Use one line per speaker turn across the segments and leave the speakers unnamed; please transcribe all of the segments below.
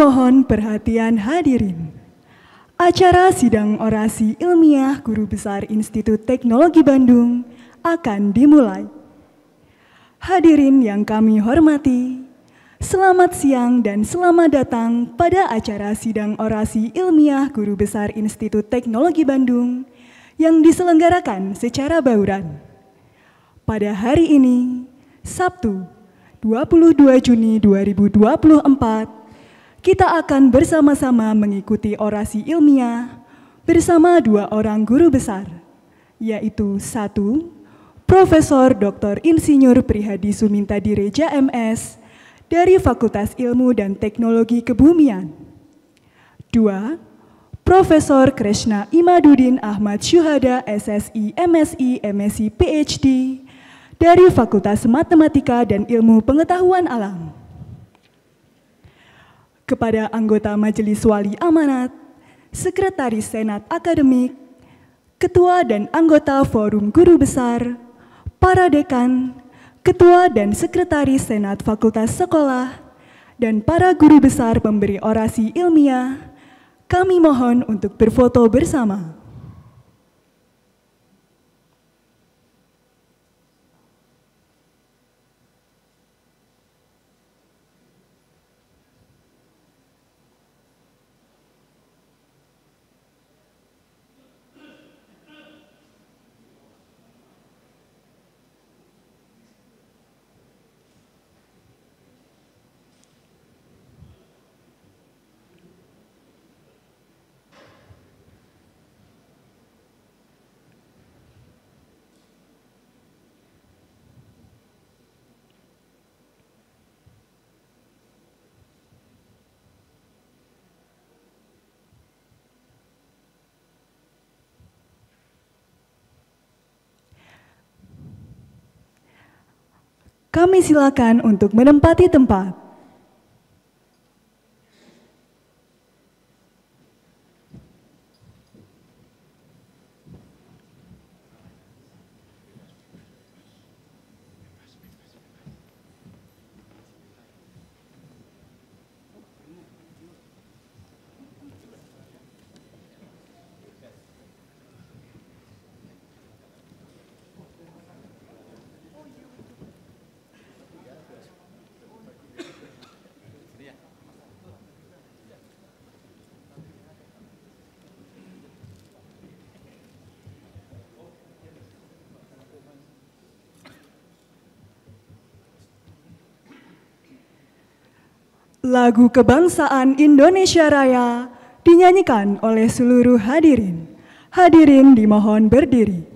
mohon perhatian hadirin. Acara sidang orasi ilmiah Guru Besar Institut Teknologi Bandung akan dimulai. Hadirin yang kami hormati, selamat siang dan selamat datang pada acara sidang orasi ilmiah Guru Besar Institut Teknologi Bandung yang diselenggarakan secara bauran. Pada hari ini, Sabtu, 22 Juni 2024, kita akan bersama-sama mengikuti orasi ilmiah bersama dua orang guru besar, yaitu satu, Profesor Dr. Insinyur Prihadi Suminta Direja MS dari Fakultas Ilmu dan Teknologi Kebumian. Dua, Profesor Krishna Imaduddin Ahmad Syuhada SSI MSI MSc PhD dari Fakultas Matematika dan Ilmu Pengetahuan Alam kepada anggota Majelis Wali Amanat, Sekretaris Senat Akademik, Ketua dan anggota Forum Guru Besar, para dekan, Ketua dan Sekretaris Senat Fakultas Sekolah, dan para guru besar pemberi orasi ilmiah, kami mohon untuk berfoto bersama. Kami silakan untuk menempati tempat. Lagu kebangsaan Indonesia Raya dinyanyikan oleh seluruh hadirin. Hadirin dimohon berdiri.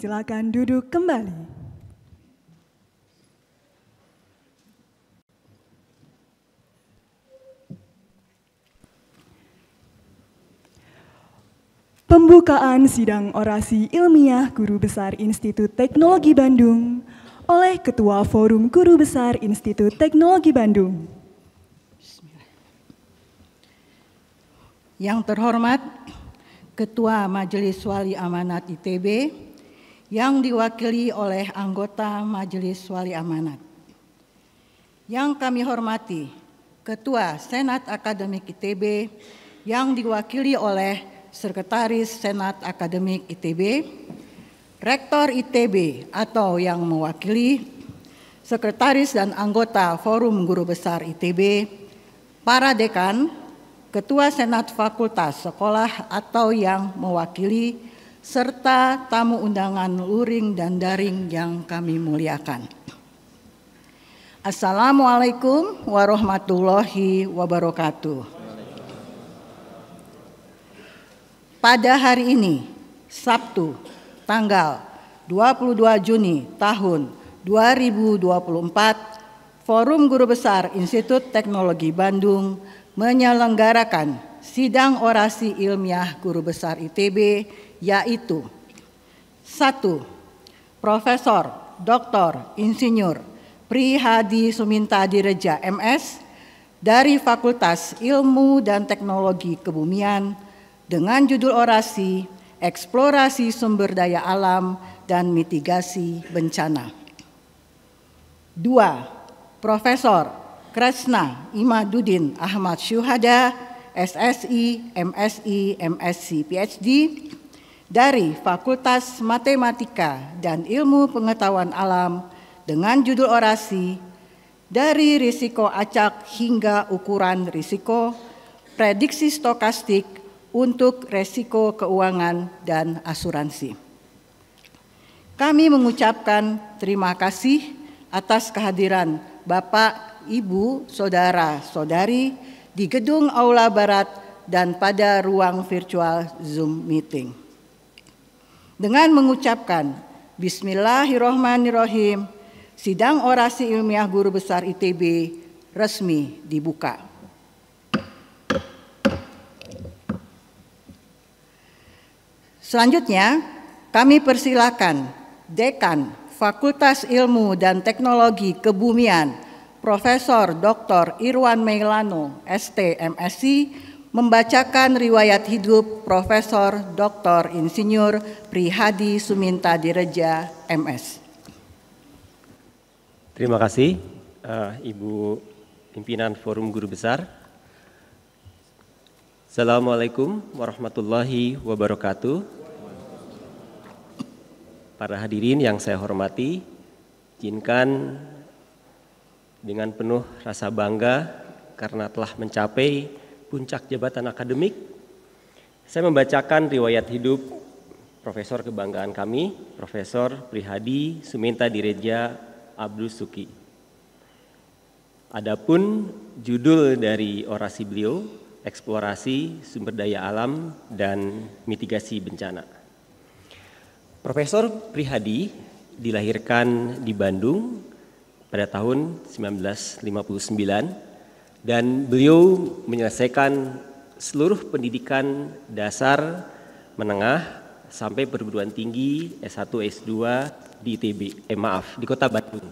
Silakan duduk kembali. Pembukaan sidang orasi ilmiah Guru Besar Institut Teknologi Bandung oleh Ketua Forum Guru Besar Institut Teknologi Bandung. Yang
terhormat Ketua Majelis Wali Amanat ITB, yang diwakili oleh anggota Majelis Wali Amanat. Yang kami hormati, Ketua Senat Akademik ITB yang diwakili oleh Sekretaris Senat Akademik ITB, Rektor ITB atau yang mewakili, Sekretaris dan anggota Forum Guru Besar ITB, para dekan, Ketua Senat Fakultas Sekolah atau yang mewakili, serta tamu undangan luring dan daring yang kami muliakan. Assalamualaikum warahmatullahi wabarakatuh. Pada hari ini, Sabtu, tanggal 22 Juni tahun 2024, Forum Guru Besar Institut Teknologi Bandung menyelenggarakan sidang orasi ilmiah guru besar ITB yaitu 1. Profesor Dr. Insinyur Prihadi Suminta Direja MS dari Fakultas Ilmu dan Teknologi Kebumian dengan judul orasi Eksplorasi Sumber Daya Alam dan Mitigasi Bencana. 2. Profesor Kresna Imadudin Ahmad Syuhada SSI, MSI, MSc, PhD dari Fakultas Matematika dan Ilmu Pengetahuan Alam dengan judul orasi dari risiko acak hingga ukuran risiko, prediksi stokastik untuk risiko keuangan dan asuransi. Kami mengucapkan terima kasih atas kehadiran Bapak, Ibu, Saudara, Saudari, di gedung Aula Barat dan pada ruang virtual Zoom meeting. Dengan mengucapkan Bismillahirrohmanirrohim, sidang orasi ilmiah guru besar ITB resmi dibuka. Selanjutnya, kami persilakan Dekan Fakultas Ilmu dan Teknologi Kebumian Profesor Dr. Irwan Meilano, ST, MSc, membacakan riwayat hidup Profesor Dr. Insinyur Prihadi Suminta Direja,
MS. Terima kasih uh, Ibu Pimpinan Forum Guru Besar. Assalamualaikum warahmatullahi wabarakatuh. Para hadirin yang saya hormati, izinkan dengan penuh rasa bangga karena telah mencapai puncak jabatan akademik. Saya membacakan riwayat hidup Profesor kebanggaan kami, Profesor Prihadi Suminta Direja Abdul Suki. Adapun judul dari orasi beliau, eksplorasi sumber daya alam dan mitigasi bencana. Profesor Prihadi dilahirkan di Bandung pada tahun 1959 dan beliau menyelesaikan seluruh pendidikan dasar, menengah sampai perguruan tinggi S1, S2 di ITB, eh maaf, di Kota Bandung.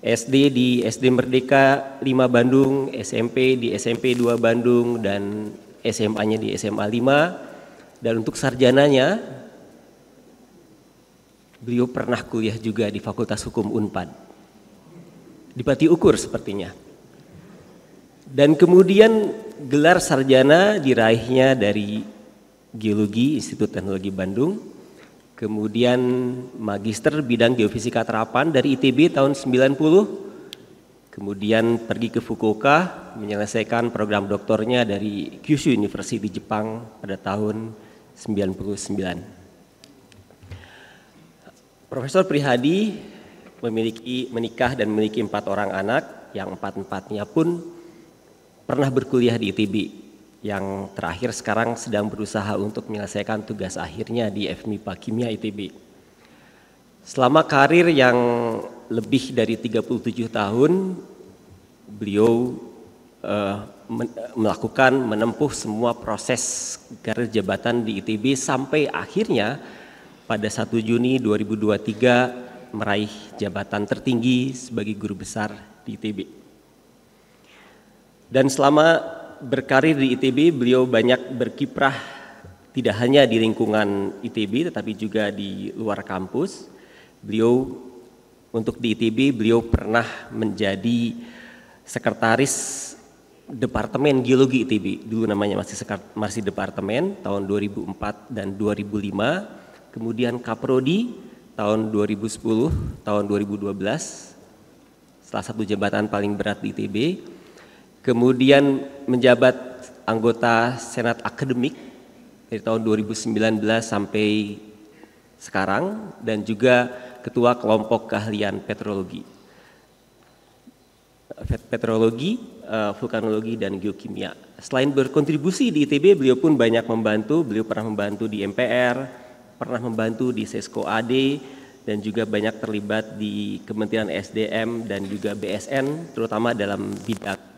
SD di SD Merdeka 5 Bandung, SMP di SMP 2 Bandung dan SMA-nya di SMA 5 dan untuk sarjananya beliau pernah kuliah juga di Fakultas Hukum Unpad dipati ukur sepertinya. Dan kemudian gelar sarjana diraihnya dari Geologi Institut Teknologi Bandung, kemudian magister bidang geofisika terapan dari ITB tahun 90, kemudian pergi ke Fukuoka menyelesaikan program doktornya dari Kyushu University Jepang pada tahun 99. Profesor Prihadi memiliki menikah dan memiliki empat orang anak yang empat empatnya pun pernah berkuliah di ITB yang terakhir sekarang sedang berusaha untuk menyelesaikan tugas akhirnya di FMIPA Kimia ITB. Selama karir yang lebih dari 37 tahun, beliau uh, men melakukan menempuh semua proses karir jabatan di ITB sampai akhirnya pada 1 Juni 2023 meraih jabatan tertinggi sebagai guru besar di ITB. Dan selama berkarir di ITB, beliau banyak berkiprah tidak hanya di lingkungan ITB tetapi juga di luar kampus. Beliau untuk di ITB, beliau pernah menjadi sekretaris Departemen Geologi ITB. Dulu namanya masih masih departemen tahun 2004 dan 2005. Kemudian Kaprodi tahun 2010, tahun 2012, salah satu jabatan paling berat di ITB. Kemudian menjabat anggota Senat Akademik dari tahun 2019 sampai sekarang dan juga ketua kelompok keahlian petrologi. Petrologi, eh, vulkanologi dan geokimia. Selain berkontribusi di ITB, beliau pun banyak membantu, beliau pernah membantu di MPR, pernah membantu di Sesko AD dan juga banyak terlibat di Kementerian SDM dan juga BSN terutama dalam bidang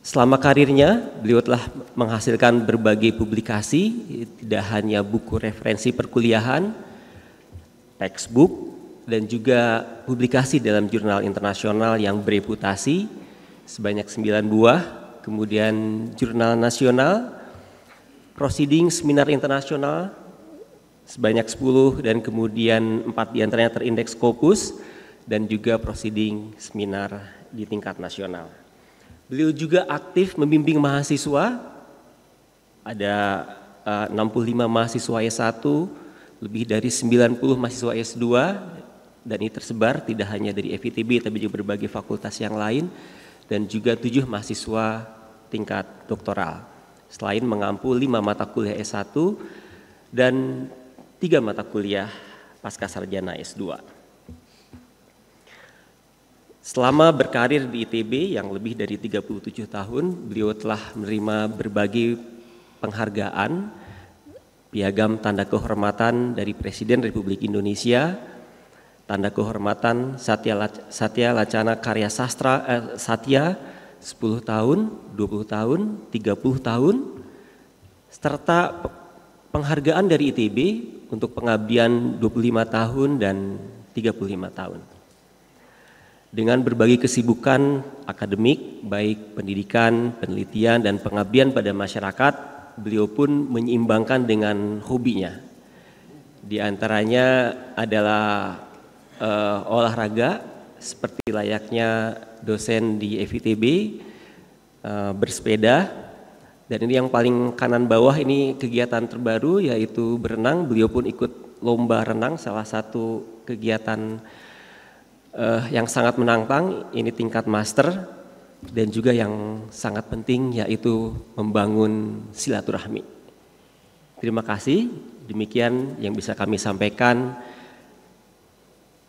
Selama karirnya, beliau telah menghasilkan berbagai publikasi, tidak hanya buku referensi perkuliahan, textbook, dan juga publikasi dalam jurnal internasional yang bereputasi sebanyak 9 buah, kemudian jurnal nasional, proceeding seminar internasional sebanyak 10 dan kemudian 4 diantaranya terindeks Scopus dan juga proceeding seminar di tingkat nasional. Beliau juga aktif membimbing mahasiswa, ada eh, uh, 65 mahasiswa S1, lebih dari 90 mahasiswa S2, dan ini tersebar tidak hanya dari FITB tapi juga berbagai fakultas yang lain, dan juga tujuh mahasiswa tingkat doktoral selain mengampu lima mata kuliah S1 dan tiga mata kuliah pasca sarjana S2. Selama berkarir di ITB yang lebih dari 37 tahun, beliau telah menerima berbagai penghargaan, piagam tanda kehormatan dari Presiden Republik Indonesia, tanda kehormatan Satya, Satya Lacana Karya Sastra eh, Satya 10 tahun, 20 tahun, 30 tahun, serta penghargaan dari ITB untuk pengabdian 25 tahun dan 35 tahun. Dengan berbagai kesibukan akademik, baik pendidikan, penelitian, dan pengabdian pada masyarakat, beliau pun menyeimbangkan dengan hobinya. Di antaranya adalah uh, olahraga seperti layaknya dosen di FITB uh, eh, bersepeda dan ini yang paling kanan bawah ini kegiatan terbaru yaitu berenang beliau pun ikut lomba renang salah satu kegiatan uh, yang sangat menantang ini tingkat master dan juga yang sangat penting yaitu membangun silaturahmi. Terima kasih, demikian yang bisa kami sampaikan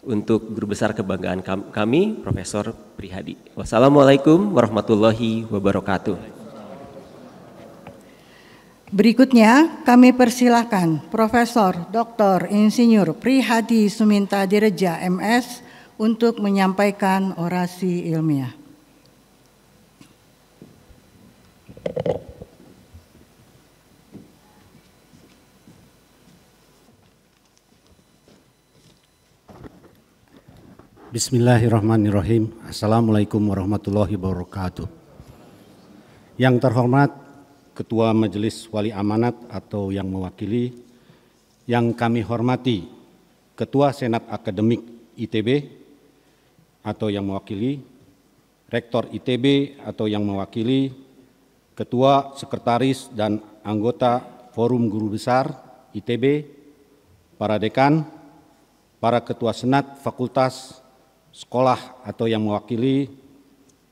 untuk guru besar kebanggaan kami, Profesor Prihadi. Wassalamualaikum warahmatullahi wabarakatuh.
Berikutnya kami persilahkan Profesor Dr. Insinyur Prihadi Suminta Direja MS untuk menyampaikan orasi ilmiah.
Bismillahirrahmanirrahim. Assalamualaikum warahmatullahi wabarakatuh. Yang terhormat Ketua Majelis Wali Amanat atau yang mewakili, yang kami hormati Ketua Senat Akademik ITB atau yang mewakili, Rektor ITB atau yang mewakili, Ketua Sekretaris dan anggota Forum Guru Besar ITB, para dekan, para ketua senat fakultas sekolah atau yang mewakili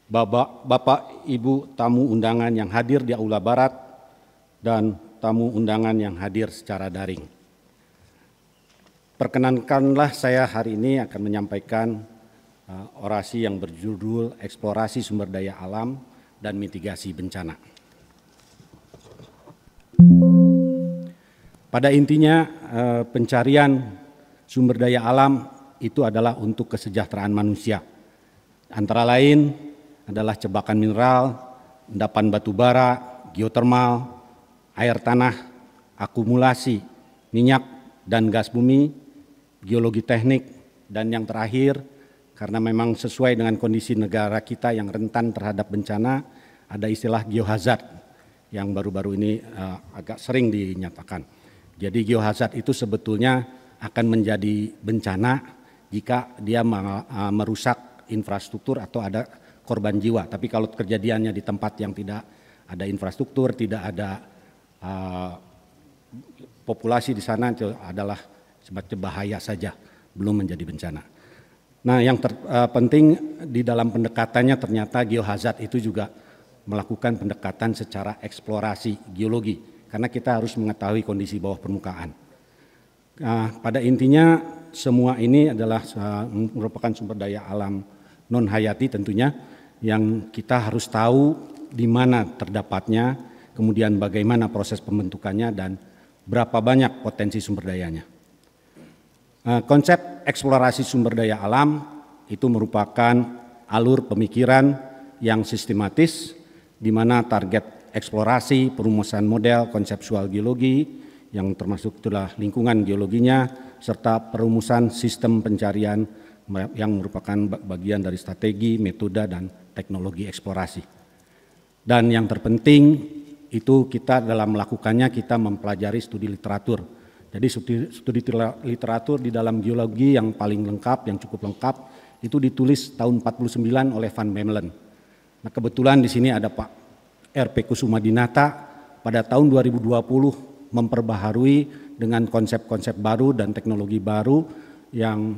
Bapak, Bapak Ibu tamu undangan yang hadir di Aula Barat dan tamu undangan yang hadir secara daring. Perkenankanlah saya hari ini akan menyampaikan eh, orasi yang berjudul Eksplorasi Sumber Daya Alam dan Mitigasi Bencana. Pada intinya eh, pencarian sumber daya alam itu adalah untuk kesejahteraan manusia. Antara lain adalah cebakan mineral, endapan batu bara, geotermal, air tanah, akumulasi, minyak dan gas bumi, geologi teknik, dan yang terakhir karena memang sesuai dengan kondisi negara kita yang rentan terhadap bencana, ada istilah geohazard yang baru-baru ini uh, agak sering dinyatakan. Jadi geohazard itu sebetulnya akan menjadi bencana jika dia e, merusak infrastruktur atau ada korban jiwa. Tapi kalau kejadiannya di tempat yang tidak ada infrastruktur, tidak ada uh, populasi di sana itu adalah semacam bahaya saja, belum menjadi bencana. Nah, yang ter, uh, penting di dalam pendekatannya ternyata geohazard itu juga melakukan pendekatan secara eksplorasi geologi karena kita harus mengetahui kondisi bawah permukaan. Nah, pada intinya semua ini adalah eh, merupakan sumber daya alam non hayati tentunya yang kita harus tahu di mana terdapatnya, kemudian bagaimana proses pembentukannya dan berapa banyak potensi sumber dayanya. Eh, konsep eksplorasi sumber daya alam itu merupakan alur pemikiran yang sistematis di mana target eksplorasi, perumusan model, konsepsual geologi yang termasuk itulah lingkungan geologinya, serta perumusan sistem pencarian yang merupakan bagian dari strategi, metode, dan teknologi eksplorasi. Dan yang terpenting itu kita dalam melakukannya kita mempelajari studi literatur. Jadi studi, studi literatur di dalam geologi yang paling lengkap, yang cukup lengkap, itu ditulis tahun 49 oleh Van Bemelen. Nah kebetulan di sini ada Pak RP Kusuma Dinata pada tahun 2020 memperbaharui dengan konsep-konsep baru dan teknologi baru yang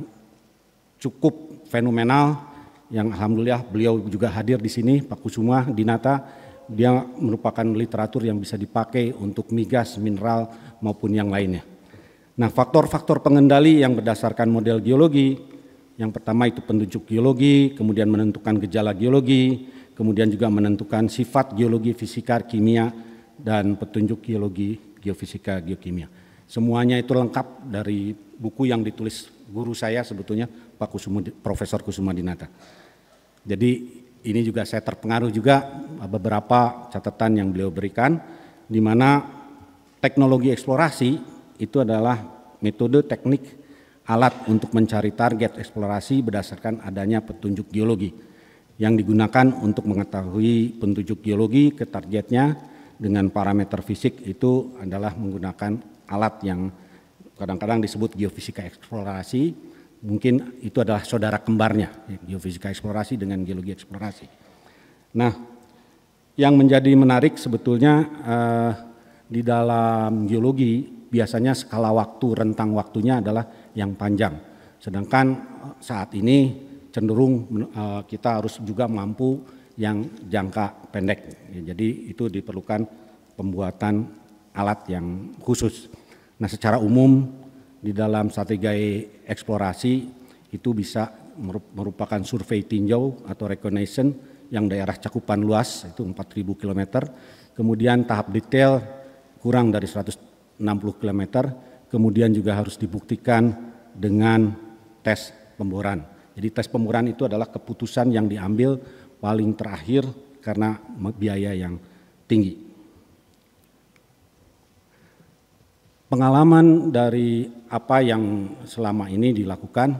cukup fenomenal yang alhamdulillah beliau juga hadir di sini Pak Kusuma Dinata dia merupakan literatur yang bisa dipakai untuk migas, mineral maupun yang lainnya. Nah, faktor-faktor pengendali yang berdasarkan model geologi yang pertama itu penunjuk geologi, kemudian menentukan gejala geologi, kemudian juga menentukan sifat geologi, fisika, kimia dan petunjuk geologi geofisika, geokimia. Semuanya itu lengkap dari buku yang ditulis guru saya sebetulnya Pak Kusuma, Profesor Kusuma Dinata. Jadi ini juga saya terpengaruh juga beberapa catatan yang beliau berikan di mana teknologi eksplorasi itu adalah metode teknik alat untuk mencari target eksplorasi berdasarkan adanya petunjuk geologi yang digunakan untuk mengetahui petunjuk geologi ke targetnya dengan parameter fisik itu adalah menggunakan alat yang kadang-kadang disebut geofisika eksplorasi, mungkin itu adalah saudara kembarnya, geofisika eksplorasi dengan geologi eksplorasi. Nah, yang menjadi menarik sebetulnya eh, di dalam geologi biasanya skala waktu, rentang waktunya adalah yang panjang. Sedangkan saat ini cenderung eh, kita harus juga mampu yang jangka pendek. Ya, jadi itu diperlukan pembuatan alat yang khusus. Nah secara umum di dalam strategi eksplorasi itu bisa merupakan survei tinjau atau reconnaissance yang daerah cakupan luas itu 4.000 km. Kemudian tahap detail kurang dari 160 km. Kemudian juga harus dibuktikan dengan tes pemboran. Jadi tes pemboran itu adalah keputusan yang diambil paling terakhir karena biaya yang tinggi. Pengalaman dari apa yang selama ini dilakukan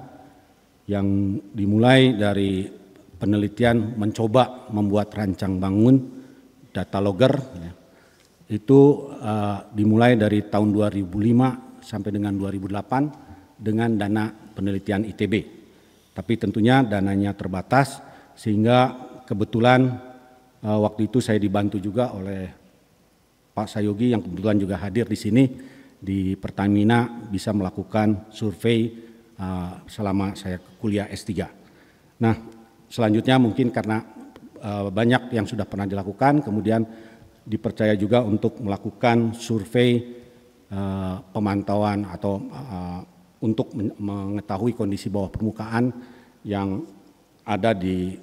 yang dimulai dari penelitian mencoba membuat rancang bangun data logger ya, itu uh, dimulai dari tahun 2005 sampai dengan 2008 dengan dana penelitian ITB. Tapi tentunya dananya terbatas sehingga kebetulan uh, waktu itu saya dibantu juga oleh Pak Sayogi yang kebetulan juga hadir di sini di Pertamina bisa melakukan survei uh, selama saya kuliah S3. Nah, selanjutnya mungkin karena uh, banyak yang sudah pernah dilakukan, kemudian dipercaya juga untuk melakukan survei uh, pemantauan atau uh, untuk mengetahui kondisi bawah permukaan yang ada di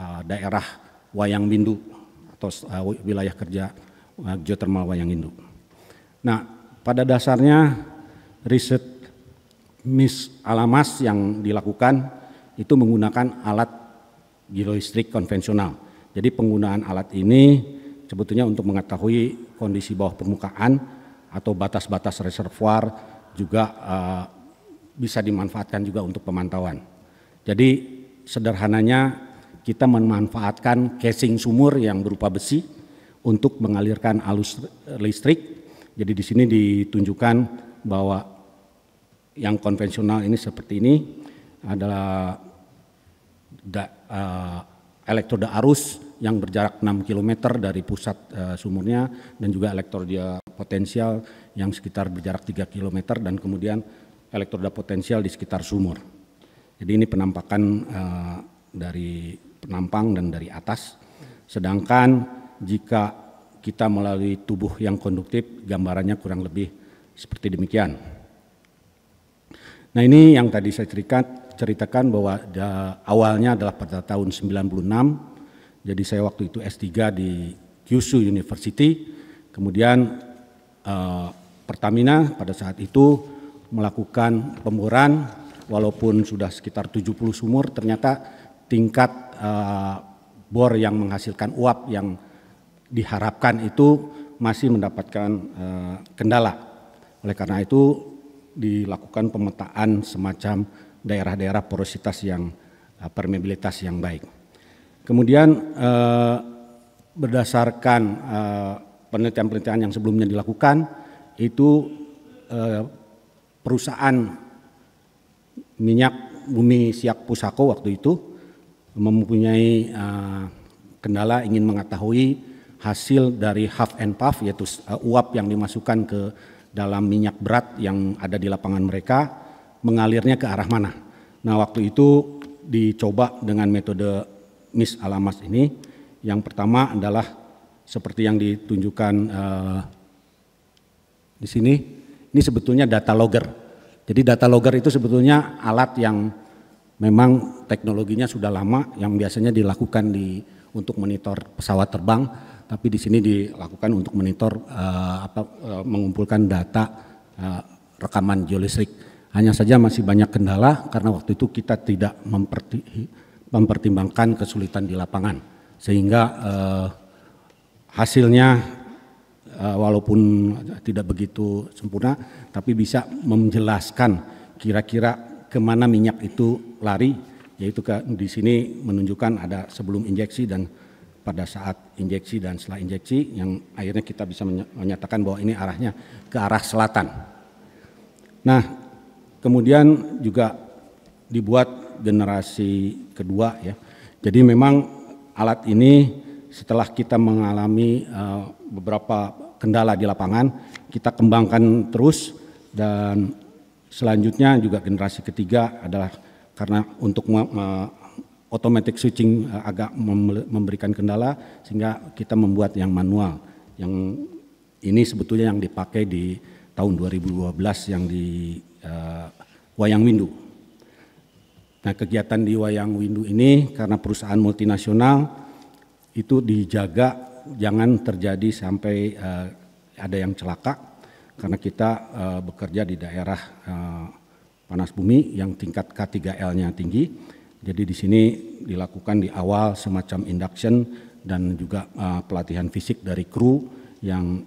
Eh, daerah Wayang Windu atau eh, wilayah kerja eh, geothermal geotermal Wayang Windu. Nah, pada dasarnya riset Miss Alamas yang dilakukan itu menggunakan alat geolistrik konvensional. Jadi penggunaan alat ini sebetulnya untuk mengetahui kondisi bawah permukaan atau batas-batas reservoir juga bisa dimanfaatkan juga untuk pemantauan. Jadi sederhananya kita memanfaatkan casing sumur yang berupa besi untuk mengalirkan alus listrik. Jadi di sini ditunjukkan bahwa yang konvensional ini seperti ini adalah da, uh, elektroda arus yang berjarak 6 km dari pusat uh, sumurnya dan juga elektroda potensial yang sekitar berjarak 3 km dan kemudian elektroda potensial di sekitar sumur. Jadi ini penampakan uh, dari penampang dan dari atas. Sedangkan jika kita melalui tubuh yang konduktif, gambarannya kurang lebih seperti demikian. Nah ini yang tadi saya ceritakan, ceritakan bahwa da, awalnya adalah pada tahun 96, jadi saya waktu itu S3 di Kyushu University, kemudian eh, Pertamina pada saat itu melakukan pemboran walaupun sudah sekitar 70 sumur ternyata tingkat uh, bor yang menghasilkan uap yang diharapkan itu masih mendapatkan uh, kendala. Oleh karena itu dilakukan pemetaan semacam daerah-daerah porositas yang uh, permeabilitas yang baik. Kemudian uh, berdasarkan penelitian-penelitian yang sebelumnya dilakukan itu perusahaan minyak bumi Siak Pusako waktu itu mempunyai uh, kendala ingin mengetahui hasil dari half and puff yaitu uh, uap yang dimasukkan ke dalam minyak berat yang ada di lapangan mereka mengalirnya ke arah mana. Nah waktu itu dicoba dengan metode Miss Alamas ini yang pertama adalah seperti yang ditunjukkan uh, di sini ini sebetulnya data logger. Jadi data logger itu sebetulnya alat yang memang teknologinya sudah lama yang biasanya dilakukan di untuk monitor pesawat terbang, tapi di sini dilakukan untuk monitor uh, apa, uh, mengumpulkan data uh, rekaman geolistrik. Hanya saja masih banyak kendala karena waktu itu kita tidak mempertimbangkan kesulitan di lapangan, sehingga uh, hasilnya uh, walaupun tidak begitu sempurna, tapi bisa menjelaskan kira-kira kemana minyak itu lari, yaitu ke, di sini menunjukkan ada sebelum injeksi dan pada saat injeksi dan setelah injeksi yang akhirnya kita bisa menyatakan bahwa ini arahnya ke arah selatan. Nah, kemudian juga dibuat generasi kedua ya. Jadi memang alat ini setelah kita mengalami eh, beberapa kendala di lapangan, kita kembangkan terus dan Selanjutnya juga generasi ketiga adalah karena untuk otomatis switching eh, agak memberikan kendala sehingga kita membuat yang manual. Yang ini sebetulnya yang dipakai di tahun 2012 yang di uh, Wayang Windu. Nah, kegiatan di Wayang Windu ini karena perusahaan multinasional itu dijaga jangan terjadi sampai uh, ada yang celaka karena kita uh, bekerja di daerah uh, panas bumi yang tingkat K3L-nya tinggi. Jadi di sini dilakukan di awal semacam induction dan juga uh, pelatihan fisik dari kru yang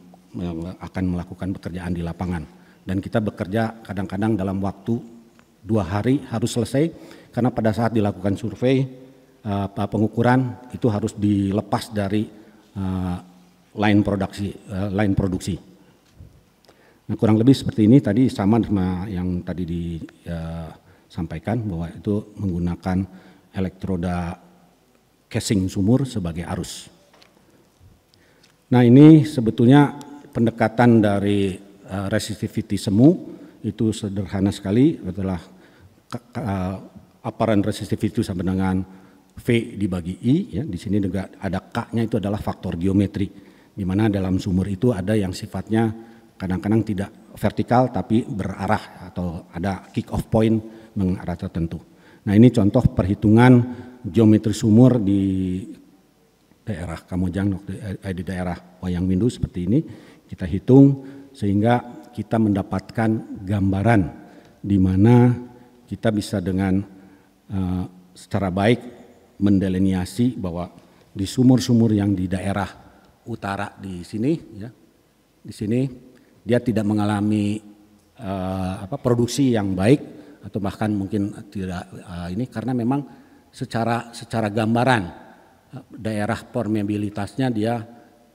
akan melakukan pekerjaan di lapangan. Dan kita bekerja kadang-kadang dalam waktu dua hari harus selesai karena pada saat dilakukan survei uh, pengukuran itu harus dilepas dari uh, line produksi uh, line produksi. Nah, kurang lebih seperti ini tadi sama sama yang tadi disampaikan ya, bahwa itu menggunakan elektroda casing sumur sebagai arus. Nah ini sebetulnya pendekatan dari uh, resistivity semu itu sederhana sekali adalah uh, aparan resistivity sama dengan V dibagi I ya di sini juga ada K-nya itu adalah faktor geometri di mana dalam sumur itu ada yang sifatnya kadang-kadang tidak vertikal tapi berarah atau ada kick off point mengarah tertentu. Nah ini contoh perhitungan geometri sumur di daerah Kamojang eh, di daerah Wayang Windu seperti ini kita hitung sehingga kita mendapatkan gambaran di mana kita bisa dengan uh, secara baik mendelineasi bahwa di sumur-sumur yang di daerah utara di sini ya di sini dia tidak mengalami uh, apa, produksi yang baik atau bahkan mungkin tidak uh, ini karena memang secara secara gambaran eh, daerah permeabilitasnya dia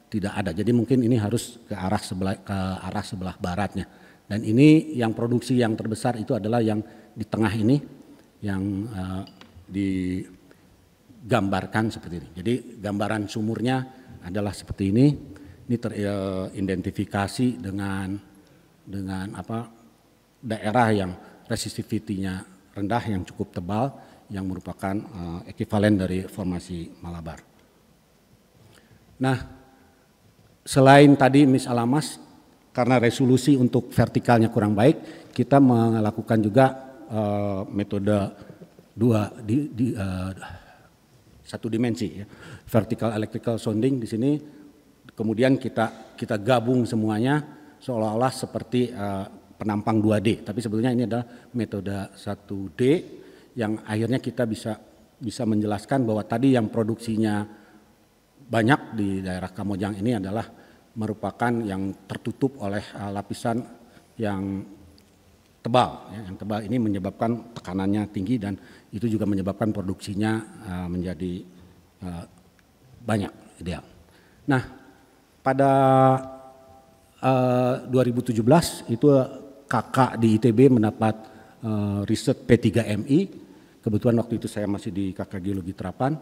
tidak ada. Jadi mungkin ini harus ke arah sebelah ke arah sebelah baratnya. Dan ini yang produksi yang terbesar itu adalah yang di tengah ini yang uh, digambarkan seperti ini. Jadi gambaran sumurnya adalah seperti ini ini teridentifikasi ya, dengan dengan apa daerah yang resistivitinya rendah yang cukup tebal yang merupakan uh, eh, ekivalen dari formasi Malabar. Nah, selain tadi Miss Alamas karena resolusi untuk vertikalnya kurang baik, kita melakukan juga uh, metode dua di, di uh, satu dimensi ya. Vertical electrical sounding di sini kemudian kita kita gabung semuanya seolah-olah seperti uh, penampang 2D, tapi sebetulnya ini adalah metode 1D yang akhirnya kita bisa bisa menjelaskan bahwa tadi yang produksinya banyak di daerah Kamojang ini adalah merupakan yang tertutup oleh uh, lapisan yang tebal. Ya, yang tebal ini menyebabkan tekanannya tinggi dan itu juga menyebabkan produksinya uh, menjadi uh, banyak ideal. Nah, pada eh, uh, 2017 itu eh, kakak di ITB mendapat uh, riset P3MI. Kebetulan waktu itu saya masih di kakak geologi terapan.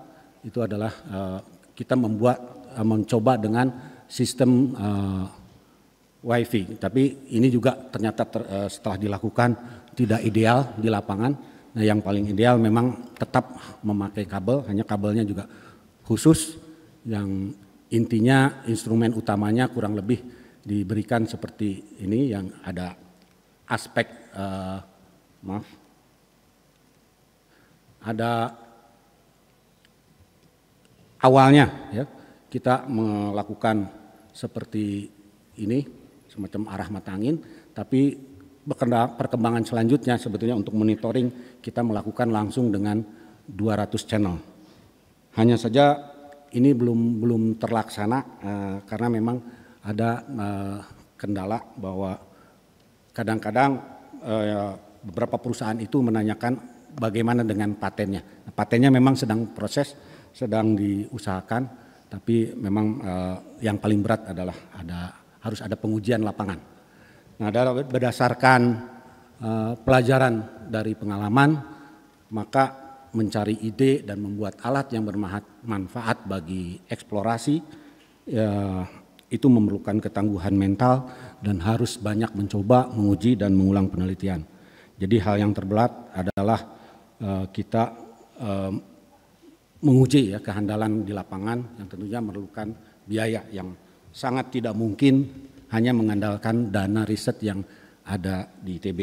Itu adalah uh, kita membuat uh, mencoba dengan sistem uh, WiFi. Tapi ini juga ternyata ter, uh, setelah dilakukan tidak ideal di lapangan. Nah, yang paling ideal memang tetap memakai kabel, hanya kabelnya juga khusus yang Intinya instrumen utamanya kurang lebih diberikan seperti ini yang ada aspek uh, maaf ada awalnya ya kita melakukan seperti ini semacam arah mata angin tapi perkembangan selanjutnya sebetulnya untuk monitoring kita melakukan langsung dengan 200 channel. Hanya saja ini belum belum terlaksana uh, karena memang ada uh, kendala bahwa kadang-kadang uh, beberapa perusahaan itu menanyakan bagaimana dengan patennya. Nah, patennya memang sedang proses, sedang diusahakan, tapi memang uh, yang paling berat adalah ada harus ada pengujian lapangan. Nah, berdasarkan uh, pelajaran dari pengalaman, maka mencari ide dan membuat alat yang bermanfaat bagi eksplorasi ya, itu memerlukan ketangguhan mental dan harus banyak mencoba, menguji dan mengulang penelitian. Jadi hal yang terbelat adalah uh, kita uh, menguji ya kehandalan di lapangan yang tentunya memerlukan biaya yang sangat tidak mungkin hanya mengandalkan dana riset yang ada di ITB.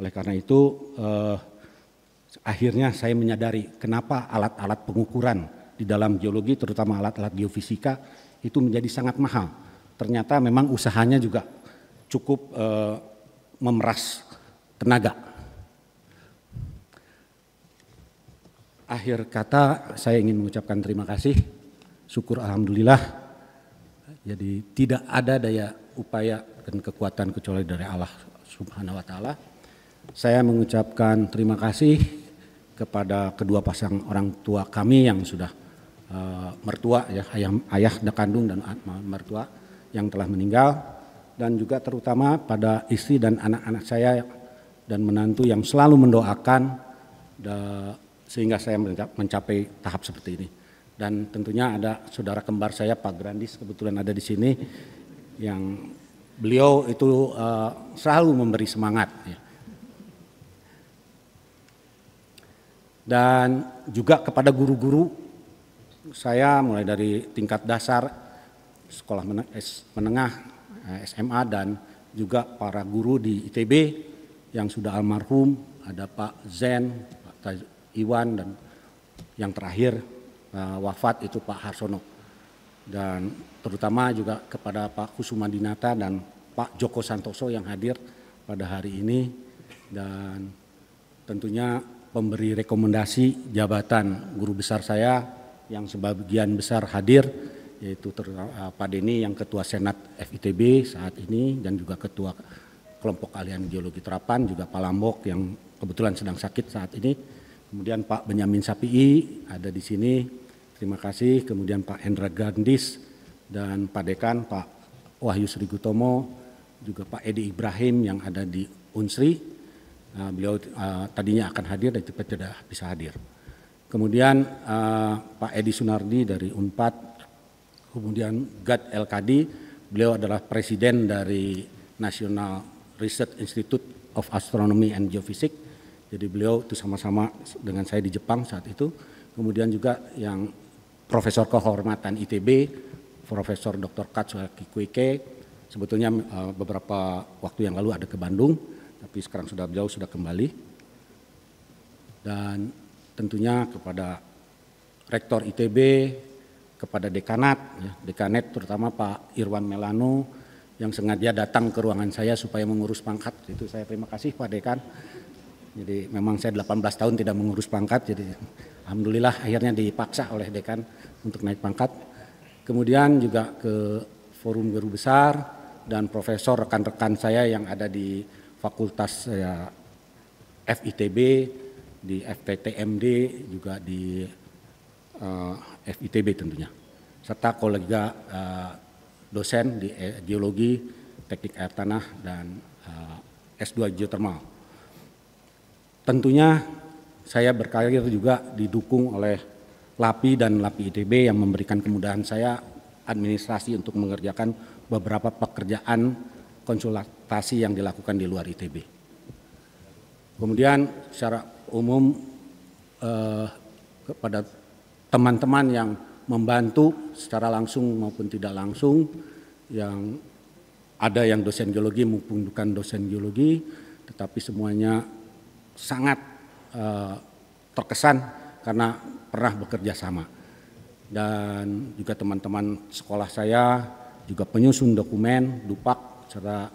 Oleh karena itu uh, Akhirnya saya menyadari kenapa alat-alat pengukuran di dalam geologi terutama alat-alat geofisika itu menjadi sangat mahal. Ternyata memang usahanya juga cukup eh, memeras tenaga. Akhir kata saya ingin mengucapkan terima kasih. Syukur alhamdulillah. Jadi tidak ada daya upaya dan kekuatan kecuali dari Allah Subhanahu wa taala. Saya mengucapkan terima kasih kepada kedua pasang orang tua kami yang sudah uh, mertua ya ayah ayah kandung dan mertua yang telah meninggal dan juga terutama pada istri dan anak-anak saya dan menantu yang selalu mendoakan da, sehingga saya mencapai tahap seperti ini dan tentunya ada saudara kembar saya Pak Grandis kebetulan ada di sini yang beliau itu uh, selalu memberi semangat ya dan juga kepada guru-guru saya mulai dari tingkat dasar sekolah menengah eh, SMA dan juga para guru di ITB yang sudah almarhum ada Pak Zen, Pak Iwan dan yang terakhir eh, wafat itu Pak Harsono dan terutama juga kepada Pak Kusuma Dinata dan Pak Joko Santoso yang hadir pada hari ini dan tentunya pemberi rekomendasi jabatan guru besar saya yang sebagian besar hadir yaitu ter, uh, Pak Deni yang ketua Senat FITB saat ini dan juga ketua kelompok alian geologi terapan juga Pak Lambok yang kebetulan sedang sakit saat ini. Kemudian Pak Benyamin Sapii ada di sini. Terima kasih. Kemudian Pak Hendra Gandis dan Pak Dekan, Pak Wahyu sri gutomo juga Pak Edi Ibrahim yang ada di Unsri uh, beliau uh, tadinya akan hadir dan cepat tidak bisa hadir. Kemudian uh, Pak Edi Sunardi dari Unpad, kemudian Gad LKD, beliau adalah presiden dari National Research Institute of Astronomy and Geophysics. Jadi beliau itu sama-sama dengan saya di Jepang saat itu. Kemudian juga yang Profesor Kehormatan ITB, Profesor Dr. Katsuhaki Kuike, sebetulnya uh, beberapa waktu yang lalu ada ke Bandung tapi sekarang sudah jauh sudah kembali. Dan tentunya kepada Rektor ITB, kepada Dekanat, ya, Dekanet terutama Pak Irwan Melano yang sengaja datang ke ruangan saya supaya mengurus pangkat. Itu saya terima kasih Pak Dekan. Jadi memang saya 18 tahun tidak mengurus pangkat, jadi Alhamdulillah akhirnya dipaksa oleh Dekan untuk naik pangkat. Kemudian juga ke Forum Guru Besar dan Profesor rekan-rekan saya yang ada di fakultas ya, FITB, di FPTMD, juga di uh, eh, FITB tentunya. Serta kolega uh, eh, dosen di eh, geologi, teknik air tanah, dan uh, S2 Geothermal. Tentunya saya berkarir juga didukung oleh LAPI dan LAPI ITB yang memberikan kemudahan saya administrasi untuk mengerjakan beberapa pekerjaan konsulat, adaptasi yang dilakukan di luar ITB. Kemudian secara umum eh, kepada teman-teman yang membantu secara langsung maupun tidak langsung yang ada yang dosen geologi maupun bukan dosen geologi tetapi semuanya sangat eh, terkesan karena pernah bekerja sama dan juga teman-teman sekolah saya juga penyusun dokumen dupak secara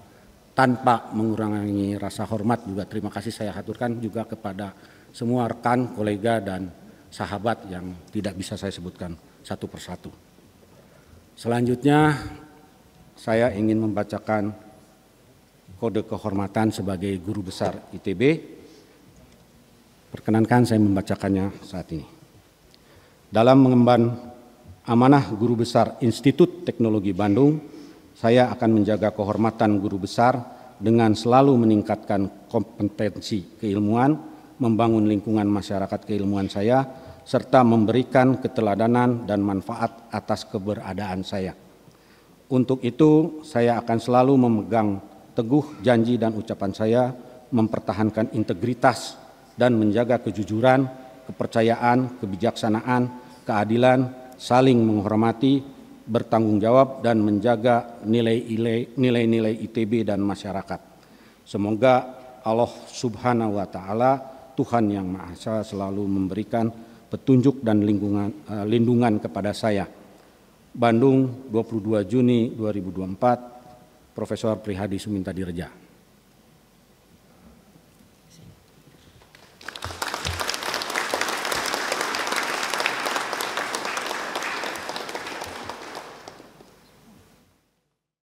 tanpa mengurangi rasa hormat juga terima kasih saya haturkan juga kepada semua rekan, kolega dan sahabat yang tidak bisa saya sebutkan satu persatu. Selanjutnya saya ingin membacakan kode kehormatan sebagai guru besar ITB. Perkenankan saya membacakannya saat ini. Dalam mengemban amanah guru besar Institut Teknologi Bandung saya akan menjaga kehormatan guru besar dengan selalu meningkatkan kompetensi keilmuan, membangun lingkungan masyarakat keilmuan saya, serta memberikan keteladanan dan manfaat atas keberadaan saya. Untuk itu, saya akan selalu memegang teguh janji dan ucapan saya, mempertahankan integritas dan menjaga kejujuran, kepercayaan, kebijaksanaan, keadilan, saling menghormati, bertanggung jawab dan menjaga nilai-nilai ITB dan masyarakat. Semoga Allah Subhanahu wa taala Tuhan yang Maha Esa selalu memberikan petunjuk dan lingkungan, uh, lindungan kepada saya. Bandung 22 Juni 2024 Profesor Prihadi Suminta Dirja.